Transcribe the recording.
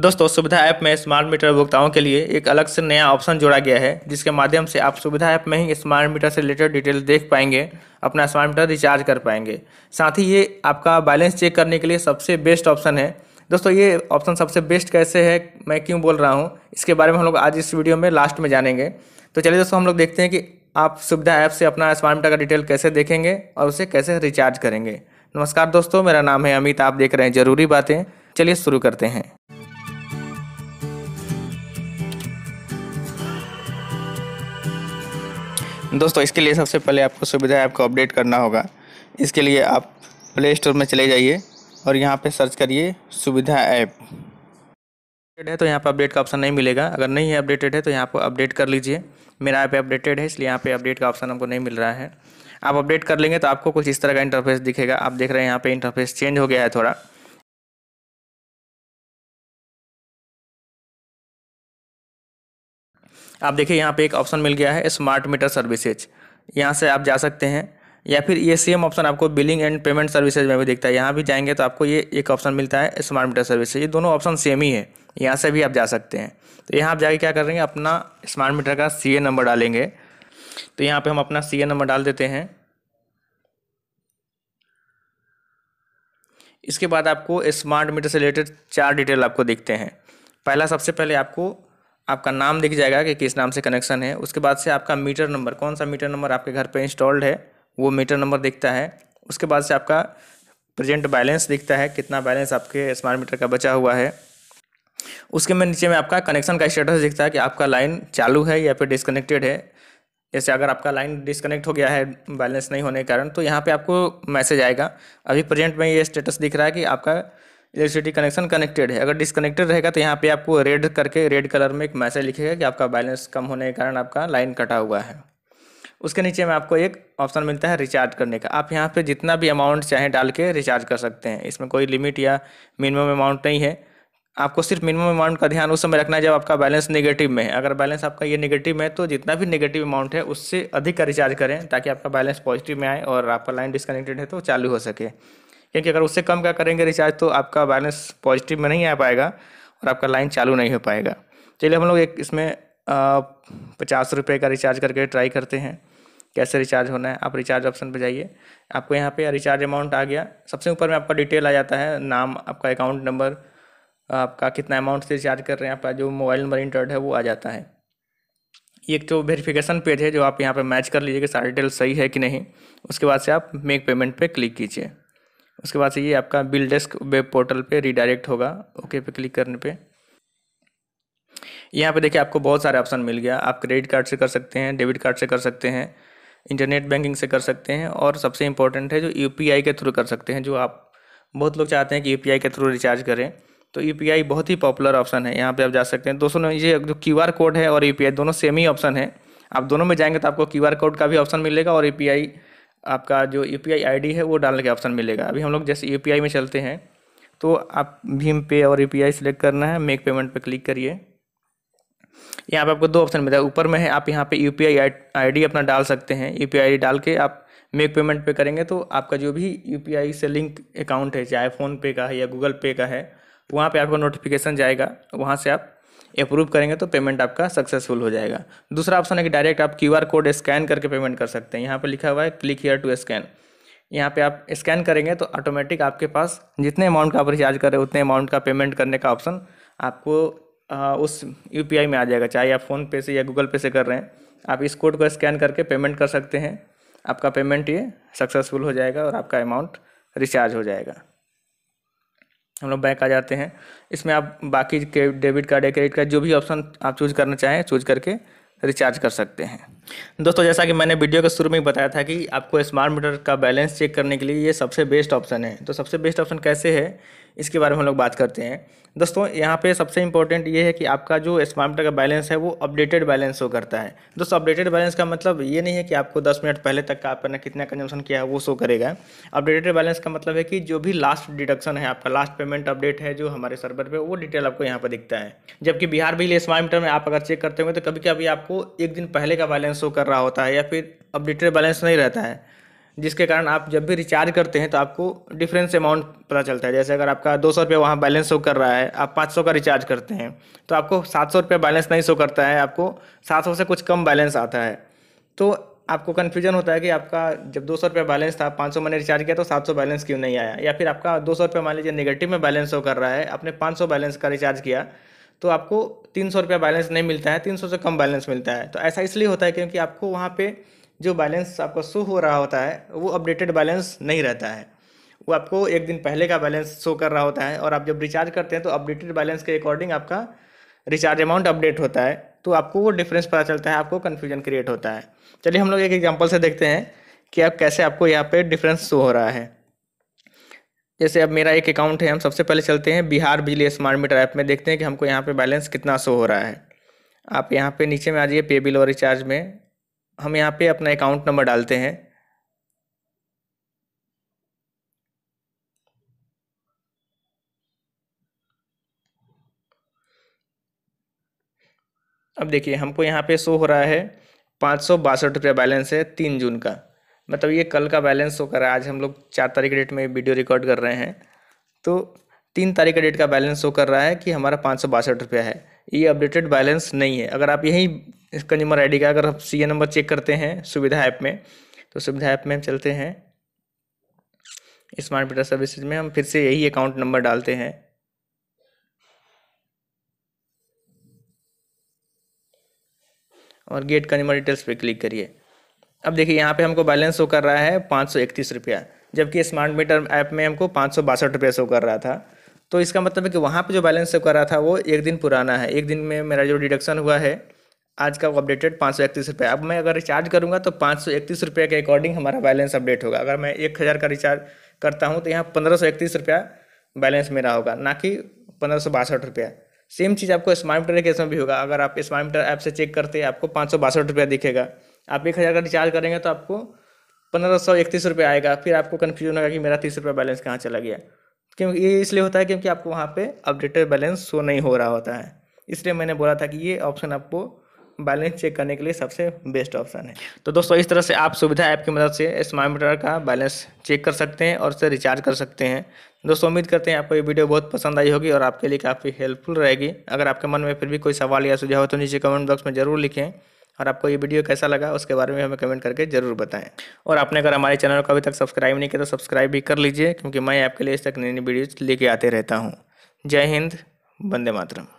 दोस्तों सुविधा ऐप में स्मार्ट मीटर उपभोक्ताओं के लिए एक अलग से नया ऑप्शन जोड़ा गया है जिसके माध्यम से आप सुविधा ऐप में ही स्मार्ट मीटर से रिलेटेड डिटेल देख पाएंगे अपना स्मार्ट मीटर रिचार्ज कर पाएंगे साथ ही ये आपका बैलेंस चेक करने के लिए सबसे बेस्ट ऑप्शन है दोस्तों ये ऑप्शन सबसे बेस्ट कैसे है मैं क्यों बोल रहा हूँ इसके बारे में हम लोग आज इस वीडियो में लास्ट में जानेंगे तो चलिए दोस्तों हम लोग देखते हैं कि आप सुविधा ऐप से अपना स्मार्ट मीटर का डिटेल कैसे देखेंगे और उसे कैसे रिचार्ज करेंगे नमस्कार दोस्तों मेरा नाम है अमित आप देख रहे हैं ज़रूरी बातें चलिए शुरू करते हैं दोस्तों इसके लिए सबसे पहले आपको सुविधा ऐप को अपडेट करना होगा इसके लिए आप प्ले स्टोर में चले जाइए और यहाँ पे सर्च करिए सुविधा ऐप अपडेटेड है तो यहाँ पर अपडेट का ऑप्शन नहीं मिलेगा अगर नहीं है अपडेटेड है तो यहाँ पर अपडेट कर लीजिए मेरा ऐप अपडेटेड है इसलिए यहाँ पे अपडेट का ऑप्शन हमको नहीं मिल रहा है आप अपडेट कर लेंगे तो आपको कुछ इस तरह का इंटरफेस दिखेगा आप देख रहे हैं यहाँ पर इंटरफेस चेंज हो गया है थोड़ा आप देखिए यहाँ पे एक ऑप्शन मिल गया है स्मार्ट मीटर सर्विसेज यहाँ से आप जा सकते हैं या फिर ये सेम ऑप्शन आपको बिलिंग एंड पेमेंट सर्विसेज में भी दिखता है यहाँ भी जाएंगे तो आपको ये एक ऑप्शन मिलता है स्मार्ट मीटर सर्विसेज ये दोनों ऑप्शन सेम ही है यहाँ से भी आप जा सकते हैं तो यहाँ आप जाके क्या करेंगे अपना स्मार्ट मीटर का सी नंबर डालेंगे तो यहाँ पर हम अपना सी नंबर डाल देते हैं इसके बाद आपको स्मार्ट मीटर से रिलेटेड चार डिटेल आपको दिखते हैं पहला सबसे पहले आपको आपका नाम दिख जाएगा कि किस नाम से कनेक्शन है उसके बाद से आपका मीटर नंबर कौन सा मीटर नंबर आपके घर पर इंस्टॉल्ड है वो मीटर नंबर दिखता है उसके बाद से आपका प्रेजेंट बैलेंस दिखता है कितना बैलेंस आपके स्मार्ट मीटर का बचा हुआ है उसके में नीचे में आपका कनेक्शन का स्टेटस दिखता है कि आपका लाइन चालू है या फिर डिसकनेक्टेड है जैसे अगर आपका लाइन डिसकनेक्ट हो गया है बैलेंस नहीं होने के कारण तो यहाँ पे आपको मैसेज आएगा अभी प्रेजेंट में ये स्टेटस दिख रहा है कि आपका इलेक्ट्रिसिटी कनेक्शन कनेक्टेड है अगर डिसकनेक्टेड रहेगा तो यहाँ पे आपको रेड करके रेड कलर में एक मैसेज लिखेगा कि आपका बैलेंस कम होने के कारण आपका लाइन कटा हुआ है उसके नीचे में आपको एक ऑप्शन मिलता है रिचार्ज करने का आप यहाँ पे जितना भी अमाउंट चाहे डाल के रिचार्ज कर सकते हैं इसमें कोई लिमिट या मिनिमम अमाउंट नहीं है आपको सिर्फ मिनिमम अमाउंट का ध्यान उस समय रखना है जब आपका बैलेंस नेगेटिव में है अगर बैलेंस आपका ये नेगेटिव है तो जितना भी नेगेटिव अमाउंट है उससे अधिक का रिचार्ज करें ताकि आपका बैलेंस पॉजिटिव में आए और आपका लाइन डिसकनेक्टेड है तो चालू हो सके क्योंकि अगर उससे कम का करेंगे रिचार्ज तो आपका बैलेंस पॉजिटिव में नहीं आ पाएगा और आपका लाइन चालू नहीं हो पाएगा चलिए हम लोग एक इसमें पचास रुपये का रिचार्ज करके ट्राई करते हैं कैसे रिचार्ज होना है आप रिचार्ज ऑप्शन पर जाइए आपको यहाँ पे रिचार्ज अमाउंट आ गया सबसे ऊपर में आपका डिटेल आ जाता है नाम आपका अकाउंट नंबर आपका कितना अमाउंट से रिचार्ज कर रहे हैं आपका जो मोबाइल नंबर इंटर्ड है वो आ जाता है ये एक तो वेरिफिकेशन पेज है जो आप यहाँ पे मैच कर लीजिए कि सारी डिटेल सही है कि नहीं उसके बाद से आप मेक पेमेंट पे क्लिक कीजिए उसके बाद से ये आपका बिल डेस्क वेब पोर्टल पे रिडायरेक्ट होगा ओके पे क्लिक करने पे यहाँ पे देखिए आपको बहुत सारे ऑप्शन मिल गया आप क्रेडिट कार्ड से कर सकते हैं डेबिट कार्ड से कर सकते हैं इंटरनेट बैंकिंग से कर सकते हैं और सबसे इम्पोर्टेंट है जो यू के थ्रू कर सकते हैं जो आप बहुत लोग चाहते हैं कि यू के थ्रू रिचार्ज करें तो यू बहुत ही पॉपुलर ऑप्शन है यहाँ पर आप जा सकते हैं दोस्तों ये जो क्यू कोड है और यू दोनों सेम ही ऑप्शन है आप दोनों में जाएंगे तो आपको क्यू कोड का भी ऑप्शन मिलेगा और यू आपका जो यू पी आई है वो डालने का ऑप्शन मिलेगा अभी हम लोग जैसे यू में चलते हैं तो आप भीम पे और यू पी सेलेक्ट करना है मेक पेमेंट पे क्लिक करिए यहाँ पे आपको दो ऑप्शन मिलता है ऊपर में है आप यहाँ पे यू पी आई अपना डाल सकते हैं यू पी डाल के आप मेक पेमेंट पे करेंगे तो आपका जो भी यू से लिंक अकाउंट है चाहे फ़ोनपे का है या गूगल पे का है वहाँ पे आपको नोटिफिकेशन जाएगा वहाँ से आप अप्रूव करेंगे तो पेमेंट आपका सक्सेसफुल हो जाएगा दूसरा ऑप्शन है कि डायरेक्ट आप क्यू कोड स्कैन करके पेमेंट कर सकते हैं यहाँ पर लिखा हुआ है क्लिक हेयर टू स्कैन यहाँ पे आप स्कैन करेंगे तो ऑटोमेटिक आपके पास जितने अमाउंट का आप रिचार्ज करें उतने अमाउंट का पेमेंट करने का ऑप्शन आपको आ, उस यू में आ जाएगा चाहे आप फ़ोनपे से या गूगल पे से कर रहे हैं आप इस कोड को स्कैन करके पेमेंट कर सकते हैं आपका पेमेंट ये सक्सेसफुल हो जाएगा और आपका अमाउंट रिचार्ज हो जाएगा हम लोग बैंक आ जाते हैं इसमें आप बाकी डेबिट कार्ड या क्रेडिट कार्ड जो भी ऑप्शन आप चूज़ करना चाहें चूज करके रिचार्ज कर सकते हैं दोस्तों जैसा कि मैंने वीडियो के शुरू में ही बताया था कि आपको स्मार्ट मीटर का बैलेंस चेक करने के लिए ये सबसे बेस्ट ऑप्शन है तो सबसे बेस्ट ऑप्शन कैसे है इसके बारे में हम लोग बात करते हैं दोस्तों यहाँ पे सबसे इंपॉर्टेंट ये है कि आपका जो स्मार्ट मीटर का बैलेंस है वो अपडेटेड बैलेंस शो करता है दोस्तों अपडेटेड बैलेंस का मतलब ये नहीं है कि आपको दस मिनट पहले तक का आपने कितना कंजम्पन किया है वो शो करेगा अपडेटेड बैलेंस का मतलब है कि जो भी लास्ट डिडक्शन है आपका लास्ट पेमेंट अपडेट है जो हमारे सर्वर पर वो डिटेल आपको यहाँ पर दिखता है जबकि बिहार भी स्मार्ट मीटर में आप अगर चेक करते होंगे तो कभी कभी आपको एक दिन पहले का बैलेंस शो कर रहा होता है या फिर अपडेटेड बैलेंस नहीं रहता है जिसके कारण आप जब भी रिचार्ज करते हैं तो आपको डिफरेंस अमाउंट पता चलता है जैसे अगर आपका दो सौ रुपये वहाँ बैलेंस शो कर रहा है आप पाँच सौ का रिचार्ज करते हैं तो आपको सात सौ रुपये बैलेंस नहीं शो करता है आपको सात सौ से कुछ कम बैलेंस आता है तो आपको कन्फ्यूजन होता है कि आपका जब दो सौ रुपये बैलेंस था पाँच सौ मैंने रिचार्ज किया तो सात सौ बैलेंस क्यों नहीं आया या फिर आपका दो सौ रुपये मान लीजिए नेगेटिव में बैलेंस शो कर रहा है आपने पाँच सौ बैलेंस का रिचार्ज किया तो आपको तीन सौ रुपया बैलेंस नहीं मिलता है तीन सौ से कम बैलेंस मिलता है तो ऐसा इसलिए होता है क्योंकि आपको वहाँ पर जो बैलेंस आपका शो हो रहा होता है वो अपडेटेड बैलेंस नहीं रहता है वो आपको एक दिन पहले का बैलेंस शो कर रहा होता है और आप जब रिचार्ज करते हैं तो अपडेटेड बैलेंस के अकॉर्डिंग आपका रिचार्ज अमाउंट अपडेट होता है तो आपको वो डिफरेंस पता चलता है आपको कन्फ्यूजन क्रिएट होता है चलिए हम लोग एक एग्जाम्पल से देखते हैं कि आप कैसे आपको यहाँ पे डिफरेंस शो हो रहा है जैसे अब मेरा एक अकाउंट है हम सबसे पहले चलते हैं बिहार बिजली स्मार्ट मीटर ऐप में देखते हैं कि हमको यहाँ पे बैलेंस कितना शो हो रहा है आप यहाँ पे नीचे में आ जाइए पे बिल और रिचार्ज में हम यहाँ पे अपना अकाउंट नंबर डालते हैं अब देखिए हमको यहाँ पे शो हो रहा है पाँच सौ बासठ रुपया बैलेंस है तीन जून का मतलब ये कल का बैलेंस शो कर रहा है आज हम लोग चार तारीख डेट में वीडियो रिकॉर्ड कर रहे हैं तो तीन तारीख का डेट का बैलेंस शो कर रहा है कि हमारा पाँच सौ बासठ रुपया है ये अपडेटेड बैलेंस नहीं है अगर आप यही कंज्यूमर आईडी का अगर आप सी नंबर चेक करते हैं सुविधा ऐप में तो सुविधा ऐप में हम चलते हैं स्मार्ट मीटर सर्विसेज में हम फिर से यही अकाउंट नंबर डालते हैं और गेट कंज्यूमर डिटेल्स पर क्लिक करिए अब देखिए यहाँ पे हमको बैलेंस शो कर रहा है पाँच सौ इकतीस रुपया जबकि स्मार्ट मीटर ऐप में हमको पाँच सौ बासठ रुपया शो कर रहा था तो इसका मतलब है कि वहाँ पे जो बैलेंस शो कर रहा था वो एक दिन पुराना है एक दिन में मेरा जो डिडक्शन हुआ है आज का वो अपडेटेड पाँच सौ इकतीस रुपया अब मैं अगर रिचार्ज करूँगा तो पाँच सौ इकतीस रुपये के अकॉर्डिंग हमारा बैलेंस अपडेट होगा अगर मैं एक हज़ार का रिचार्ज करता हूँ तो यहाँ पंद्रह सौ इकतीस रुपया बैलेंस मेरा होगा ना कि पंद्रह सौ बासठ रुपया सेम चीज़ आपको स्मार्ट मीटर के केस में भी होगा अगर आप स्मार्ट मीटर ऐप से चेक करते हैं आपको पाँच सौ बासठ रुपया दिखेगा आप एक हज़ार का रिचार्ज करेंगे तो आपको पंद्रह सौ इकतीस रुपये आएगा फिर आपको कन्फ्यूजन होगा कि मेरा तीस रुपये बैलेंस कहाँ चला गया क्योंकि ये इसलिए होता है क्योंकि आपको वहाँ पे अपडेटेड बैलेंस शो नहीं हो रहा होता है इसलिए मैंने बोला था कि ये ऑप्शन आपको बैलेंस चेक करने के लिए सबसे बेस्ट ऑप्शन है तो दोस्तों इस तरह से आप सुविधा ऐप की मदद से स्मार्ट मीटर का बैलेंस चेक कर सकते हैं और उससे रिचार्ज कर सकते हैं दोस्तों उम्मीद करते हैं आपको ये वीडियो बहुत पसंद आई होगी और आपके लिए काफ़ी हेल्पफुल रहेगी अगर आपके मन में फिर भी कोई सवाल या सुझाव हो तो नीचे कमेंट बॉक्स में ज़रूर लिखें और आपको ये वीडियो कैसा लगा उसके बारे में हमें कमेंट करके ज़रूर बताएं और आपने अगर हमारे चैनल को अभी तक सब्सक्राइब नहीं किया तो सब्सक्राइब भी कर लीजिए क्योंकि मैं आपके लिए इस तक नई नई वीडियोज़ लेके आते रहता हूँ जय हिंद वंदे मातरम